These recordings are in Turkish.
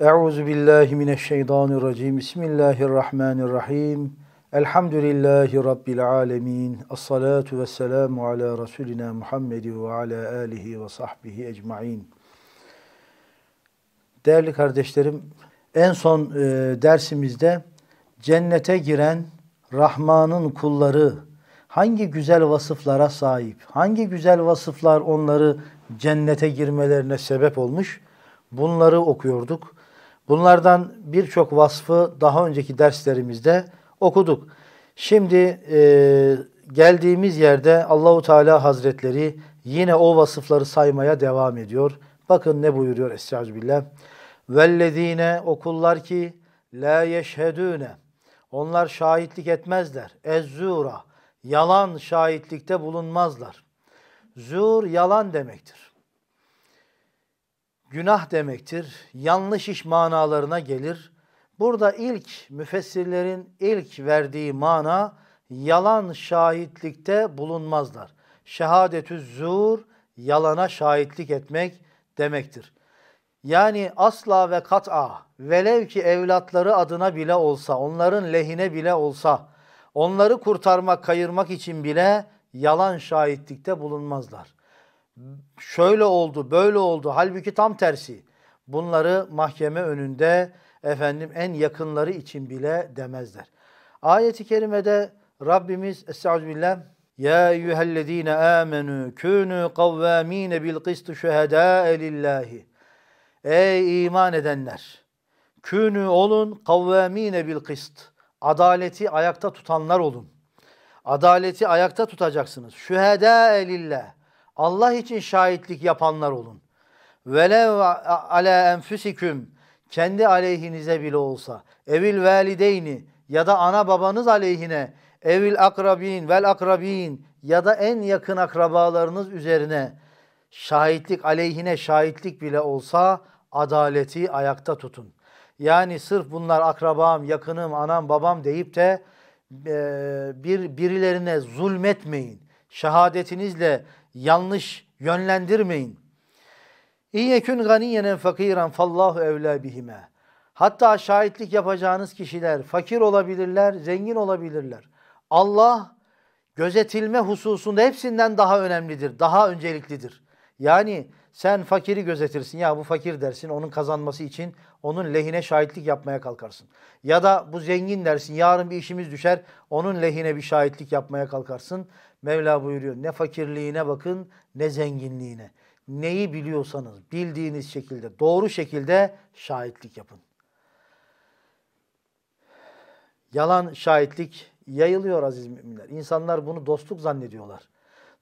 Euzu billahi mineşşeytanirracim. Bismillahirrahmanirrahim. Elhamdülillahi rabbil alamin. Essalatu vesselamu ala rasulina Muhammedin ve ala alihi ve sahbihi ecmaîn. Değerli kardeşlerim, en son e, dersimizde cennete giren Rahman'ın kulları hangi güzel vasıflara sahip? Hangi güzel vasıflar onları cennete girmelerine sebep olmuş? Bunları okuyorduk. Bunlardan birçok vasfı daha önceki derslerimizde okuduk. Şimdi e, geldiğimiz yerde Allahu Teala Hazretleri yine o vasıfları saymaya devam ediyor. Bakın ne buyuruyor Estağfirullah. Vellezine o kullar ki la yeşhedüne onlar şahitlik etmezler. Ezzura yalan şahitlikte bulunmazlar. Zur yalan demektir günah demektir. Yanlış iş manalarına gelir. Burada ilk müfessirlerin ilk verdiği mana yalan şahitlikte bulunmazlar. Şehadetü zur yalana şahitlik etmek demektir. Yani asla ve kat'a velev ki evlatları adına bile olsa, onların lehine bile olsa, onları kurtarmak, kayırmak için bile yalan şahitlikte bulunmazlar şöyle oldu, böyle oldu. Halbuki tam tersi. Bunları mahkeme önünde efendim en yakınları için bile demezler. Ayet-i kerimede Rabbimiz Estağfirullah ya eyyühellezine amenü künü kavvamine bil kıstı şehedâe lillahi. Ey iman edenler! Künü olun kavvamine bil kıst. Adaleti ayakta tutanlar olun. Adaleti ayakta tutacaksınız. Şühedâe elillah. Allah için şahitlik yapanlar olun. Vele ala enfüsiküm kendi aleyhinize bile olsa evil valideyni ya da ana babanız aleyhine evil akrabin vel akrabin ya da en yakın akrabalarınız üzerine şahitlik aleyhine şahitlik bile olsa adaleti ayakta tutun. Yani sırf bunlar akrabam, yakınım, anam, babam deyip de e, bir birilerine zulmetmeyin şehadetinizle yanlış yönlendirmeyin. İn ganiyen fakiran fallahu evla bihime. Hatta şahitlik yapacağınız kişiler fakir olabilirler, zengin olabilirler. Allah gözetilme hususunda hepsinden daha önemlidir, daha önceliklidir. Yani sen fakiri gözetirsin ya bu fakir dersin onun kazanması için onun lehine şahitlik yapmaya kalkarsın. Ya da bu zengin dersin yarın bir işimiz düşer onun lehine bir şahitlik yapmaya kalkarsın. Mevla buyuruyor ne fakirliğine bakın ne zenginliğine. Neyi biliyorsanız bildiğiniz şekilde doğru şekilde şahitlik yapın. Yalan şahitlik yayılıyor aziz müminler. İnsanlar bunu dostluk zannediyorlar.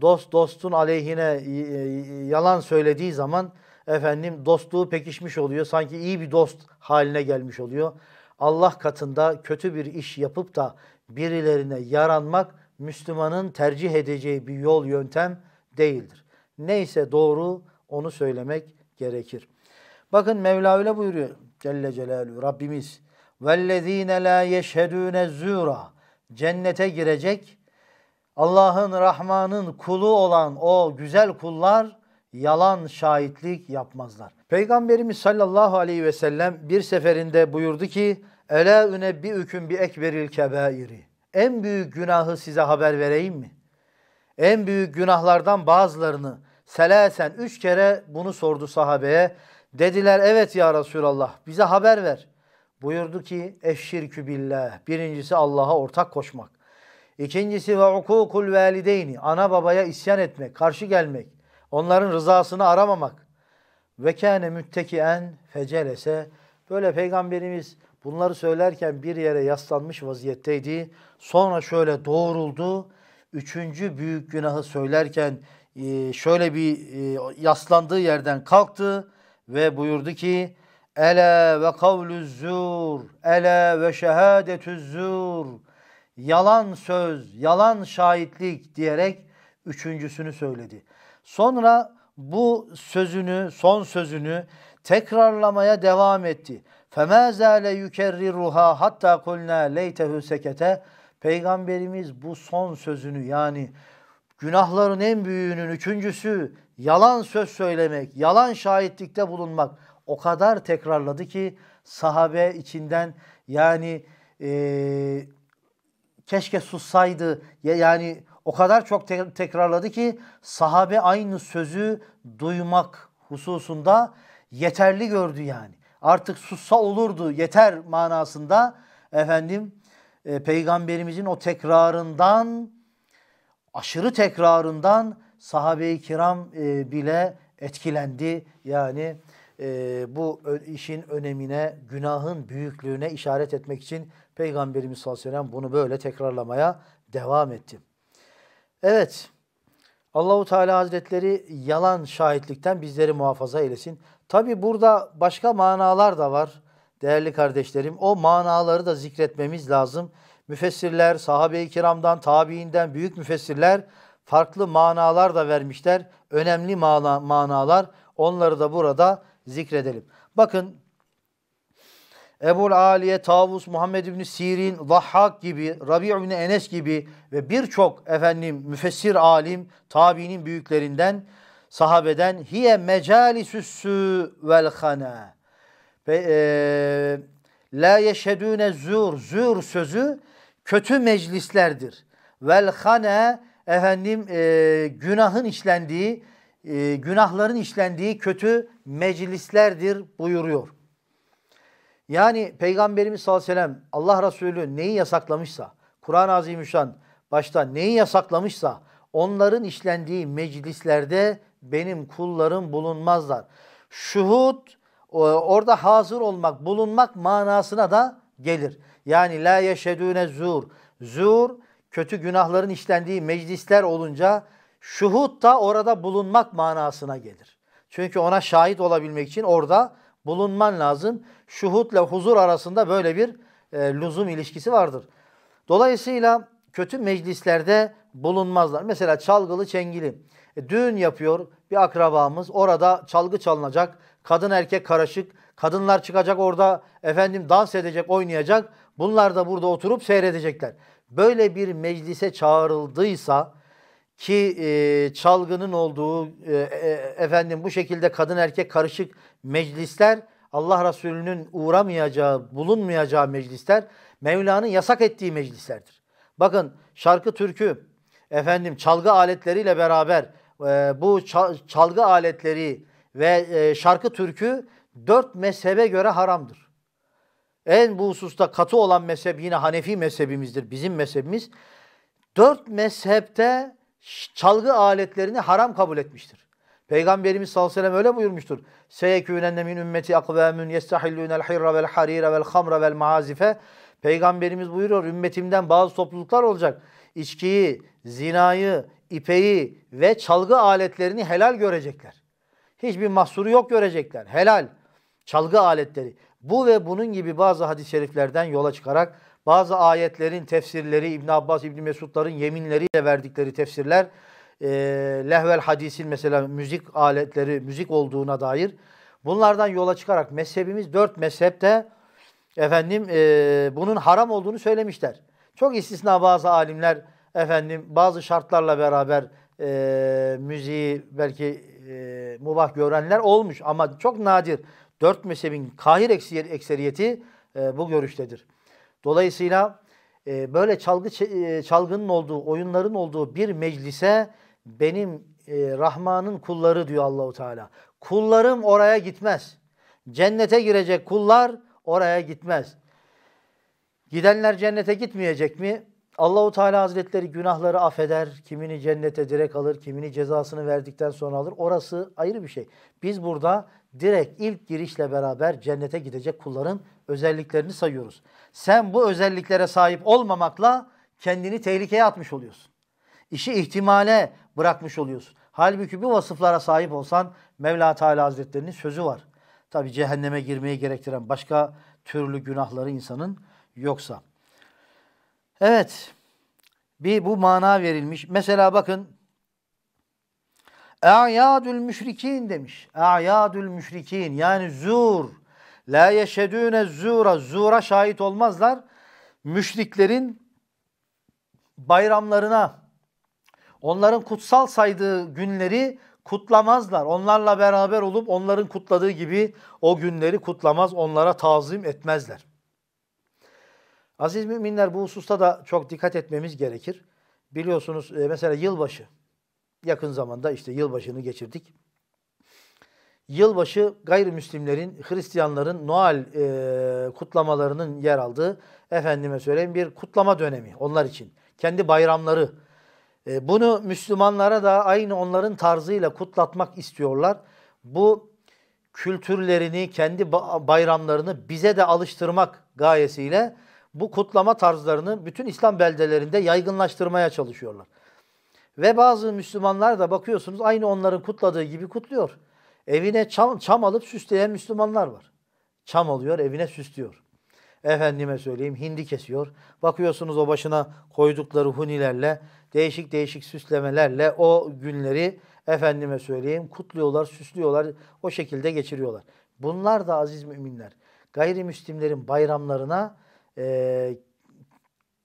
Dost dostun aleyhine e, e, yalan söylediği zaman efendim dostluğu pekişmiş oluyor. Sanki iyi bir dost haline gelmiş oluyor. Allah katında kötü bir iş yapıp da birilerine yaranmak Müslümanın tercih edeceği bir yol yöntem değildir. Neyse doğru onu söylemek gerekir. Bakın Mevla öyle buyuruyor Celle Celaluhu Rabbimiz. وَالَّذ۪ينَ لَا يَشْهَدُونَ الزُّورَ Cennete girecek Allah'ın Rahman'ın kulu olan o güzel kullar yalan şahitlik yapmazlar. Peygamberimiz sallallahu aleyhi ve sellem bir seferinde buyurdu ki Ela ünebbi hüküm bi ekberil kebairi en büyük günahı size haber vereyim mi? En büyük günahlardan bazılarını selesen üç kere bunu sordu sahabeye. Dediler evet ya Resulallah bize haber ver. Buyurdu ki eşşirkü billah. Birincisi Allah'a ortak koşmak. İkincisi ve ukukul valideyni. Ana babaya isyan etmek, karşı gelmek. Onların rızasını aramamak. Ve kâne müttekien fecelese. Böyle Peygamberimiz Bunları söylerken bir yere yaslanmış vaziyetteydi. Sonra şöyle doğruldu. Üçüncü büyük günahı söylerken e, şöyle bir e, yaslandığı yerden kalktı ve buyurdu ki Ele ve kavlü zur, ele ve şehadetü zur. Yalan söz, yalan şahitlik diyerek üçüncüsünü söyledi. Sonra bu sözünü, son sözünü tekrarlamaya devam etti. فَمَا زَالَ يُكَرِّرُهَا hatta قُلْنَا لَيْتَهُ sekete Peygamberimiz bu son sözünü yani günahların en büyüğünün üçüncüsü yalan söz söylemek, yalan şahitlikte bulunmak o kadar tekrarladı ki sahabe içinden yani e, keşke sussaydı yani o kadar çok te- tekrarladı ki sahabe aynı sözü duymak hususunda yeterli gördü yani artık sussa olurdu yeter manasında efendim e, peygamberimizin o tekrarından aşırı tekrarından sahabe-i kiram e, bile etkilendi. Yani e, bu işin önemine, günahın büyüklüğüne işaret etmek için Peygamberimiz sallallahu aleyhi ve sellem bunu böyle tekrarlamaya devam etti. Evet, Allahu Teala Hazretleri yalan şahitlikten bizleri muhafaza eylesin. Tabi burada başka manalar da var değerli kardeşlerim. O manaları da zikretmemiz lazım. Müfessirler, sahabe-i kiramdan, tabiinden büyük müfessirler farklı manalar da vermişler. Önemli manalar. Onları da burada zikredelim. Bakın Ebul Aliye, Tavus, Muhammed İbni Sirin, Vahhak gibi, Rabi İbni Enes gibi ve birçok efendim müfessir alim, tabiinin büyüklerinden, sahabeden hiye mecalisüssü vel hana. Ve, e, la yeşhedüne zür zur sözü kötü meclislerdir. Vel hane efendim e, günahın işlendiği, e, günahların işlendiği kötü meclislerdir buyuruyor. Yani Peygamberimiz sallallahu aleyhi ve sellem Allah Resulü neyi yasaklamışsa, Kur'an-ı Azimüşşan başta neyi yasaklamışsa onların işlendiği meclislerde benim kullarım bulunmazlar. Şuhud e, orada hazır olmak, bulunmak manasına da gelir. Yani la yeşedüne zur. Zur kötü günahların işlendiği meclisler olunca şuhud da orada bulunmak manasına gelir. Çünkü ona şahit olabilmek için orada bulunman lazım. Şuhutla huzur arasında böyle bir e, lüzum ilişkisi vardır. Dolayısıyla kötü meclislerde bulunmazlar. Mesela çalgılı çengili e, düğün yapıyor bir akrabamız. Orada çalgı çalınacak. Kadın erkek karışık. Kadınlar çıkacak orada efendim dans edecek, oynayacak. Bunlar da burada oturup seyredecekler. Böyle bir meclise çağrıldıysa ki e, çalgının olduğu e, e, efendim bu şekilde kadın erkek karışık meclisler Allah Resulü'nün uğramayacağı, bulunmayacağı meclisler Mevla'nın yasak ettiği meclislerdir. Bakın şarkı türkü, efendim çalgı aletleriyle beraber e, bu çalgı aletleri ve e, şarkı türkü dört mezhebe göre haramdır. En bu hususta katı olan mezhep yine Hanefi mezhebimizdir, bizim mezhebimiz. Dört mezhepte çalgı aletlerini haram kabul etmiştir. Peygamberimiz sallallahu aleyhi ve sellem öyle buyurmuştur. Seyekûnenne min ümmeti akvâmün yestahillûnel hirra vel harira vel hamra vel maazife. Peygamberimiz buyuruyor ümmetimden bazı topluluklar olacak. İçkiyi, zinayı, ipeyi ve çalgı aletlerini helal görecekler. Hiçbir mahsuru yok görecekler. Helal. Çalgı aletleri. Bu ve bunun gibi bazı hadis-i şeriflerden yola çıkarak bazı ayetlerin tefsirleri İbn Abbas, İbn Mesud'ların yeminleriyle verdikleri tefsirler e, lehvel hadisin mesela müzik aletleri, müzik olduğuna dair bunlardan yola çıkarak mezhebimiz dört mezhepte efendim e, bunun haram olduğunu söylemişler. Çok istisna bazı alimler efendim bazı şartlarla beraber e, müziği belki e, mubah görenler olmuş ama çok nadir. Dört mezhebin kahir ekseriyeti e, bu görüştedir. Dolayısıyla e, böyle çalgı e, çalgının olduğu, oyunların olduğu bir meclise benim e, Rahman'ın kulları diyor Allahu Teala. Kullarım oraya gitmez. Cennete girecek kullar oraya gitmez. Gidenler cennete gitmeyecek mi? Allahu Teala Hazretleri günahları affeder, kimini cennete direkt alır, kimini cezasını verdikten sonra alır. Orası ayrı bir şey. Biz burada direkt ilk girişle beraber cennete gidecek kulların özelliklerini sayıyoruz. Sen bu özelliklere sahip olmamakla kendini tehlikeye atmış oluyorsun. İşi ihtimale bırakmış oluyorsun. Halbuki bu vasıflara sahip olsan Mevla Teala Hazretlerinin sözü var. Tabi cehenneme girmeye gerektiren başka türlü günahları insanın yoksa. Evet. Bir bu mana verilmiş. Mesela bakın A'yadül müşrikin demiş. A'yadül müşrikin yani zur. La yeşedüne zura. Zura şahit olmazlar. Müşriklerin bayramlarına Onların kutsal saydığı günleri kutlamazlar. Onlarla beraber olup onların kutladığı gibi o günleri kutlamaz, onlara tazim etmezler. Aziz müminler bu hususta da çok dikkat etmemiz gerekir. Biliyorsunuz e, mesela yılbaşı. Yakın zamanda işte yılbaşını geçirdik. Yılbaşı gayrimüslimlerin, Hristiyanların Noel e, kutlamalarının yer aldığı efendime söyleyeyim bir kutlama dönemi onlar için. Kendi bayramları, e, bunu Müslümanlara da aynı onların tarzıyla kutlatmak istiyorlar. Bu kültürlerini, kendi bayramlarını bize de alıştırmak gayesiyle bu kutlama tarzlarını bütün İslam beldelerinde yaygınlaştırmaya çalışıyorlar. Ve bazı Müslümanlar da bakıyorsunuz aynı onların kutladığı gibi kutluyor. Evine çam, çam alıp süsleyen Müslümanlar var. Çam alıyor, evine süslüyor. Efendime söyleyeyim hindi kesiyor. Bakıyorsunuz o başına koydukları hunilerle değişik değişik süslemelerle o günleri efendime söyleyeyim kutluyorlar, süslüyorlar, o şekilde geçiriyorlar. Bunlar da aziz müminler gayrimüslimlerin bayramlarına e,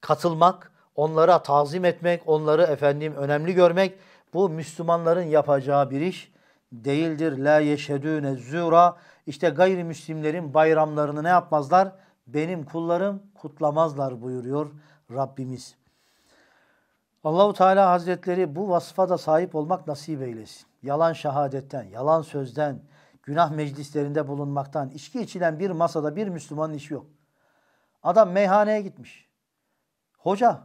katılmak, onlara tazim etmek, onları efendim önemli görmek bu Müslümanların yapacağı bir iş değildir. La yeşhedûne züra, işte gayrimüslimlerin bayramlarını ne yapmazlar? Benim kullarım kutlamazlar buyuruyor Rabbimiz. Allahu Teala Hazretleri bu vasfa da sahip olmak nasip eylesin. Yalan şahadetten, yalan sözden, günah meclislerinde bulunmaktan, içki içilen bir masada bir Müslümanın işi yok. Adam meyhaneye gitmiş. Hoca,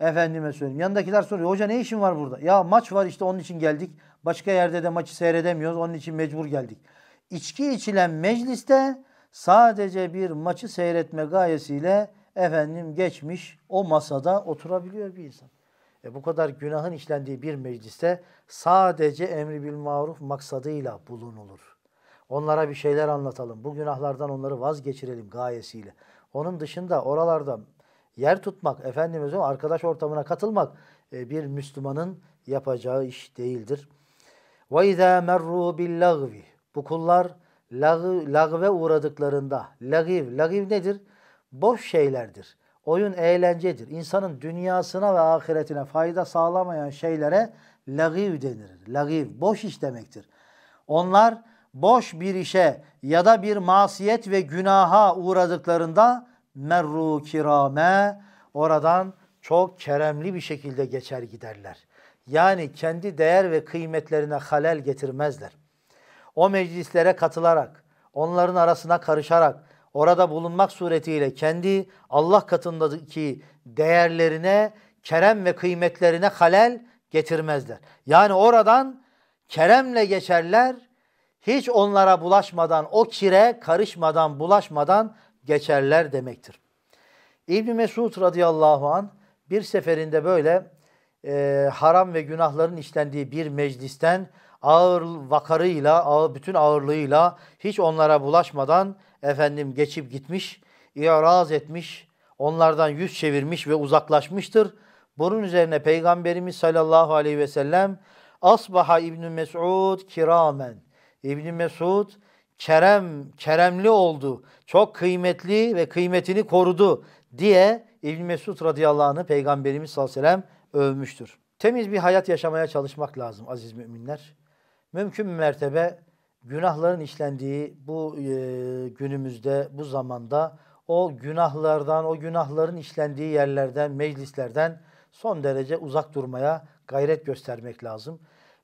efendime söyleyeyim. Yanındakiler soruyor, hoca ne işin var burada? Ya maç var işte onun için geldik. Başka yerde de maçı seyredemiyoruz, onun için mecbur geldik. İçki içilen mecliste sadece bir maçı seyretme gayesiyle efendim geçmiş o masada oturabiliyor bir insan e, bu kadar günahın işlendiği bir mecliste sadece emri bil maruf maksadıyla bulunulur. Onlara bir şeyler anlatalım. Bu günahlardan onları vazgeçirelim gayesiyle. Onun dışında oralarda yer tutmak, efendimiz arkadaş ortamına katılmak e, bir Müslümanın yapacağı iş değildir. Ve izâ merru bil lagvi. Bu kullar lagve uğradıklarında, lagiv, lagiv nedir? Boş şeylerdir. Oyun eğlencedir. İnsanın dünyasına ve ahiretine fayda sağlamayan şeylere lagiv denir. Lagiv, boş iş demektir. Onlar boş bir işe ya da bir masiyet ve günaha uğradıklarında merru kirame oradan çok keremli bir şekilde geçer giderler. Yani kendi değer ve kıymetlerine halel getirmezler. O meclislere katılarak, onların arasına karışarak, orada bulunmak suretiyle kendi Allah katındaki değerlerine, kerem ve kıymetlerine halel getirmezler. Yani oradan keremle geçerler, hiç onlara bulaşmadan, o kire karışmadan, bulaşmadan geçerler demektir. İbn Mesud radıyallahu an bir seferinde böyle e, haram ve günahların işlendiği bir meclisten ağır vakarıyla, ağır, bütün ağırlığıyla hiç onlara bulaşmadan efendim geçip gitmiş, iraz etmiş, onlardan yüz çevirmiş ve uzaklaşmıştır. Bunun üzerine Peygamberimiz sallallahu aleyhi ve sellem Asbaha İbn Mes'ud kiramen. İbn Mes'ud kerem, keremli oldu. Çok kıymetli ve kıymetini korudu diye İbn Mes'ud radıyallahu anh'ı Peygamberimiz sallallahu aleyhi ve sellem övmüştür. Temiz bir hayat yaşamaya çalışmak lazım aziz müminler. Mümkün mertebe günahların işlendiği bu e, günümüzde, bu zamanda o günahlardan, o günahların işlendiği yerlerden, meclislerden son derece uzak durmaya gayret göstermek lazım.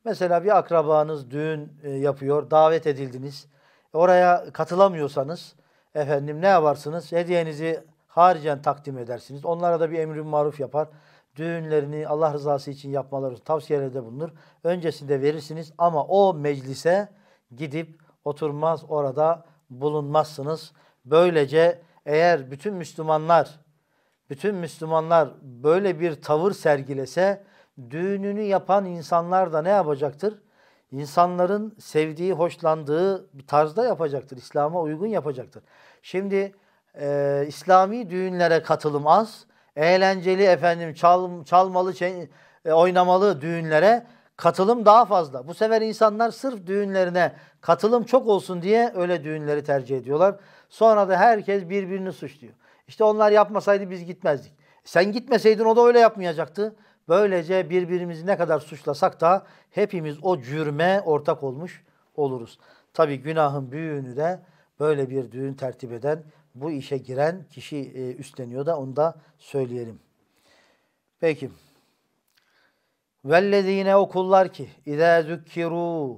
Mesela bir akrabanız düğün e, yapıyor, davet edildiniz. Oraya katılamıyorsanız efendim ne yaparsınız? Hediyenizi haricen takdim edersiniz. Onlara da bir emrin maruf yapar. Düğünlerini Allah rızası için yapmaları tavsiyelerde bulunur. Öncesinde verirsiniz ama o meclise gidip oturmaz orada bulunmazsınız. Böylece eğer bütün Müslümanlar bütün Müslümanlar böyle bir tavır sergilese düğününü yapan insanlar da ne yapacaktır? İnsanların sevdiği, hoşlandığı bir tarzda yapacaktır. İslam'a uygun yapacaktır. Şimdi e, İslami düğünlere katılım az. Eğlenceli efendim çal, çalmalı, şey, e, oynamalı düğünlere katılım daha fazla. Bu sefer insanlar sırf düğünlerine katılım çok olsun diye öyle düğünleri tercih ediyorlar. Sonra da herkes birbirini suçluyor. İşte onlar yapmasaydı biz gitmezdik. Sen gitmeseydin o da öyle yapmayacaktı. Böylece birbirimizi ne kadar suçlasak da hepimiz o cürme ortak olmuş oluruz. Tabi günahın büyüğünü de böyle bir düğün tertip eden, bu işe giren kişi e, üstleniyor da onu da söyleyelim. Peki. Vellezine o kullar ki izâ zükkiru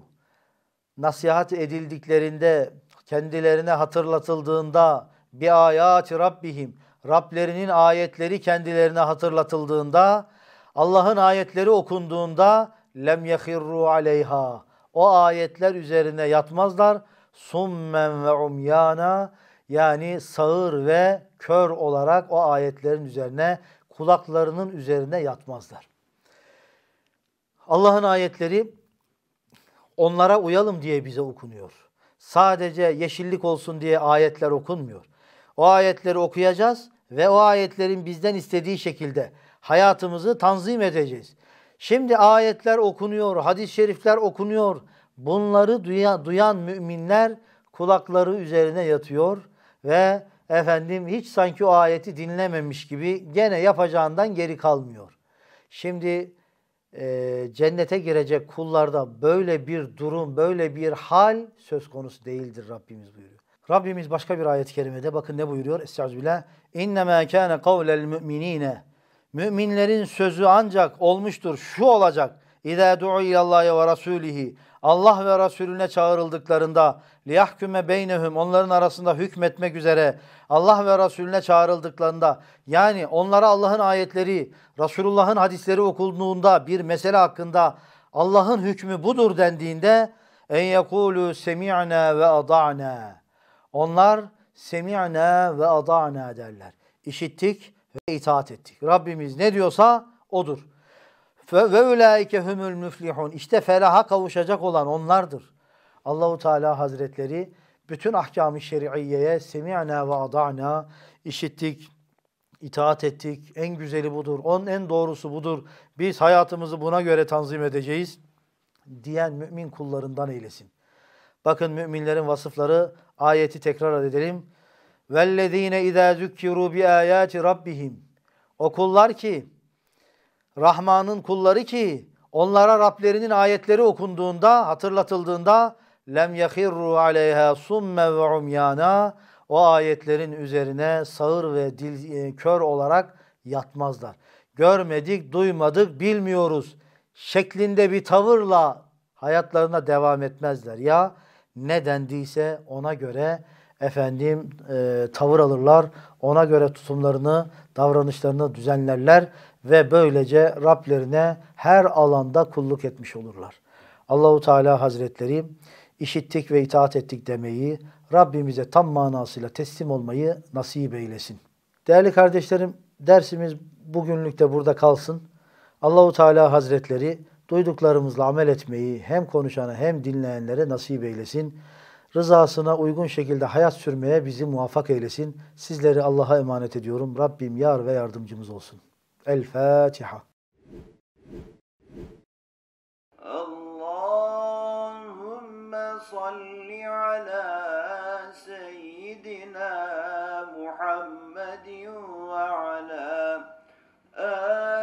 nasihat edildiklerinde kendilerine hatırlatıldığında bir ayati rabbihim Rablerinin ayetleri kendilerine hatırlatıldığında Allah'ın ayetleri okunduğunda lem yahirru aleyha o ayetler üzerine yatmazlar summen ve umyana yani sağır ve kör olarak o ayetlerin üzerine kulaklarının üzerine yatmazlar. Allah'ın ayetleri onlara uyalım diye bize okunuyor. Sadece yeşillik olsun diye ayetler okunmuyor. O ayetleri okuyacağız ve o ayetlerin bizden istediği şekilde hayatımızı tanzim edeceğiz. Şimdi ayetler okunuyor, hadis-i şerifler okunuyor. Bunları duyan, duyan müminler kulakları üzerine yatıyor ve efendim hiç sanki o ayeti dinlememiş gibi gene yapacağından geri kalmıyor. Şimdi e, cennete girecek kullarda böyle bir durum, böyle bir hal söz konusu değildir Rabbimiz buyuruyor. Rabbimiz başka bir ayet-i kerimede bakın ne buyuruyor? Estağfirullah. İnnemâ kâne kavlel müminine. Müminlerin sözü ancak olmuştur, şu olacak. İza du'u ilallahi ve rasulihi. Allah ve Resulüne çağrıldıklarında liyahküme beynehum onların arasında hükmetmek üzere Allah ve Resulüne çağrıldıklarında yani onlara Allah'ın ayetleri, Resulullah'ın hadisleri okunduğunda bir mesele hakkında Allah'ın hükmü budur dendiğinde en yekulu semi'na ve ada'na. Onlar semi'na ve ada'na derler. İşittik ve itaat ettik. Rabbimiz ne diyorsa odur. Ve ve ulaike humul müflihun. İşte felaha kavuşacak olan onlardır. Allahu Teala Hazretleri bütün ahkam-ı şer'iyeye semi'na ve ada'na işittik, itaat ettik. En güzeli budur. Onun en doğrusu budur. Biz hayatımızı buna göre tanzim edeceğiz diyen mümin kullarından eylesin. Bakın müminlerin vasıfları ayeti tekrar edelim. Vellezine izâ zükkiru bi âyâti rabbihim. O kullar ki Rahman'ın kulları ki onlara Rablerinin ayetleri okunduğunda, hatırlatıldığında lem yahirru aleyha summe ve umyana o ayetlerin üzerine sağır ve dil e, kör olarak yatmazlar. Görmedik, duymadık, bilmiyoruz şeklinde bir tavırla hayatlarına devam etmezler ya ne dendiyse ona göre efendim e, tavır alırlar. Ona göre tutumlarını, davranışlarını düzenlerler ve böylece Rablerine her alanda kulluk etmiş olurlar. Allahu Teala Hazretleri işittik ve itaat ettik demeyi, Rabbimize tam manasıyla teslim olmayı nasip eylesin. Değerli kardeşlerim, dersimiz bugünlük de burada kalsın. Allahu Teala Hazretleri duyduklarımızla amel etmeyi hem konuşana hem dinleyenlere nasip eylesin rızasına uygun şekilde hayat sürmeye bizi muvaffak eylesin. Sizleri Allah'a emanet ediyorum. Rabbim yar ve yardımcımız olsun. El Fatiha. Allahümme salli ala seyyidina Muhammedin ve ala